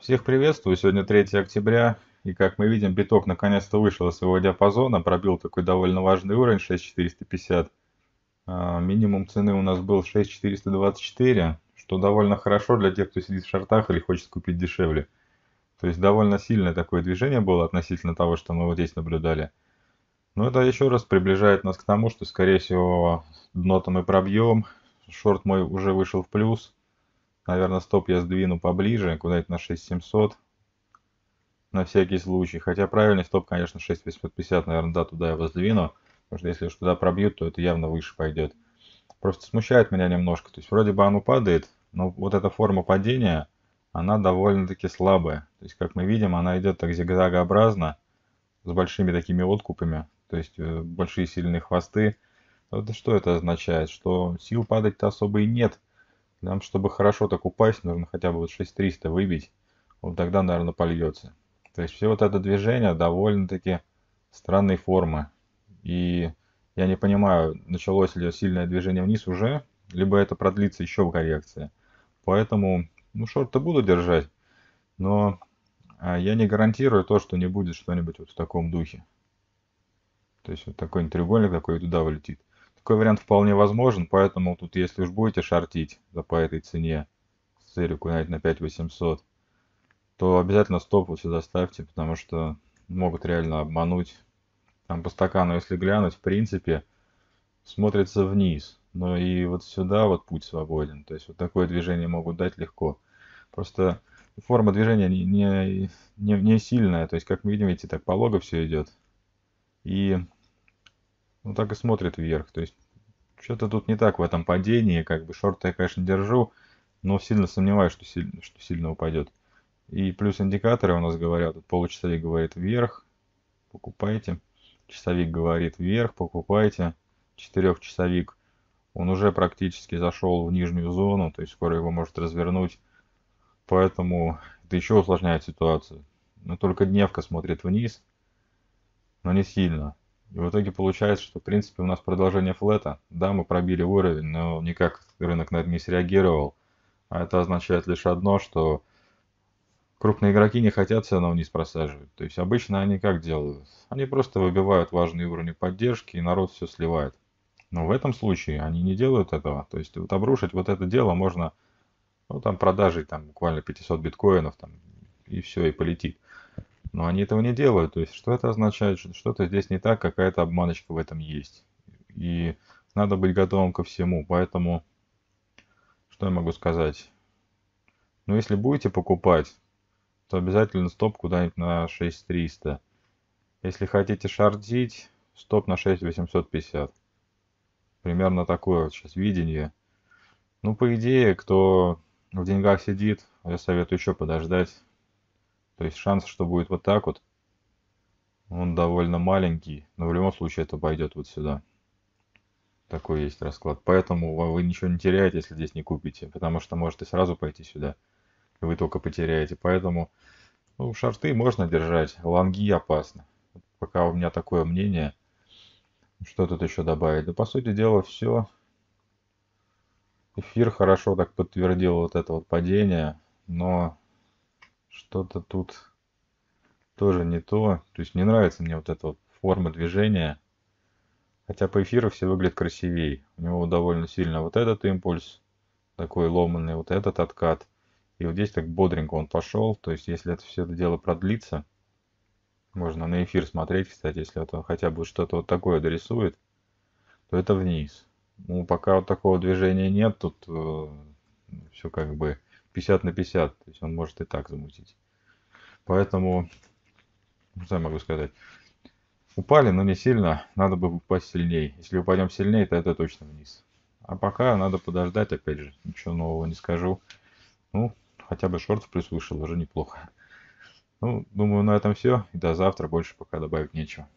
Всех приветствую, сегодня 3 октября, и как мы видим, биток наконец-то вышел из своего диапазона, пробил такой довольно важный уровень 6450. А, минимум цены у нас был 6424, что довольно хорошо для тех, кто сидит в шортах или хочет купить дешевле. То есть довольно сильное такое движение было относительно того, что мы вот здесь наблюдали. Но это еще раз приближает нас к тому, что скорее всего дно-то мы пробьем, шорт мой уже вышел в плюс – Наверное, стоп я сдвину поближе, куда-нибудь на 6700. На всякий случай. Хотя правильный стоп, конечно, 6850, наверное, да, туда его сдвину. Потому что если уж туда пробьют, то это явно выше пойдет. Просто смущает меня немножко. То есть вроде бы оно падает, но вот эта форма падения, она довольно-таки слабая. То есть, как мы видим, она идет так зигзагообразно, с большими такими откупами, то есть э, большие сильные хвосты. Это что это означает? Что сил падать-то особо и нет. Нам, чтобы хорошо так упасть, нужно хотя бы вот 6300 выбить. Вот тогда, наверное, польется. То есть все вот это движение довольно-таки странной формы. И я не понимаю, началось ли сильное движение вниз уже, либо это продлится еще в коррекции. Поэтому, ну, шорты буду держать, но а, я не гарантирую то, что не будет что-нибудь вот в таком духе. То есть вот такой треугольник такой туда вылетит такой вариант вполне возможен, поэтому тут, если уж будете шортить да, по этой цене, с целью куда-нибудь на 5800, то обязательно стоп вот сюда ставьте, потому что могут реально обмануть. Там по стакану, если глянуть, в принципе, смотрится вниз. Но и вот сюда вот путь свободен. То есть вот такое движение могут дать легко. Просто форма движения не, не, не, не сильная. То есть, как мы видим, видите, так полого все идет. И ну, так и смотрит вверх. То есть, что-то тут не так в этом падении. Как бы шорты я, конечно, держу, но сильно сомневаюсь, что, силь... что сильно упадет. И плюс индикаторы у нас говорят, вот получасовик говорит вверх, покупайте. Часовик говорит вверх, покупайте. Четырехчасовик, он уже практически зашел в нижнюю зону, то есть скоро его может развернуть. Поэтому это еще усложняет ситуацию. Но только дневка смотрит вниз, но не сильно. И в итоге получается, что в принципе у нас продолжение флета. Да, мы пробили уровень, но никак рынок на это не среагировал. А это означает лишь одно, что крупные игроки не хотят цену вниз просаживать. То есть обычно они как делают? Они просто выбивают важные уровни поддержки, и народ все сливает. Но в этом случае они не делают этого. То есть вот обрушить вот это дело можно, ну там продажей там буквально 500 биткоинов там и все, и полетит. Но они этого не делают. То есть, что это означает? Что-то здесь не так, какая-то обманочка в этом есть. И надо быть готовым ко всему. Поэтому, что я могу сказать? Ну, если будете покупать, то обязательно стоп куда-нибудь на 6300. Если хотите шардить, стоп на 6850. Примерно такое вот сейчас видение. Ну, по идее, кто в деньгах сидит, я советую еще подождать. То есть шанс, что будет вот так вот, он довольно маленький, но в любом случае это пойдет вот сюда. Такой есть расклад. Поэтому вы ничего не теряете, если здесь не купите, потому что можете сразу пойти сюда, и вы только потеряете. Поэтому ну, шарты можно держать, лонги опасно. Пока у меня такое мнение. Что тут еще добавить? Да по сути дела все. Эфир хорошо так подтвердил вот это вот падение, но что-то тут тоже не то. То есть не нравится мне вот эта вот форма движения. Хотя по эфиру все выглядит красивее. У него довольно сильно вот этот импульс, такой ломанный, вот этот откат. И вот здесь так бодренько он пошел. То есть если это все это дело продлится, можно на эфир смотреть, кстати, если это хотя бы что-то вот такое дорисует, то это вниз. Ну, пока вот такого движения нет, тут э, все как бы 50 на 50. То есть он может и так замутить. Поэтому, не ну, знаю, могу сказать? Упали, но не сильно. Надо бы упасть сильнее. Если упадем сильнее, то это точно вниз. А пока надо подождать, опять же. Ничего нового не скажу. Ну, хотя бы шорт плюс вышел, уже неплохо. Ну, думаю, на этом все. И до завтра. Больше пока добавить нечего.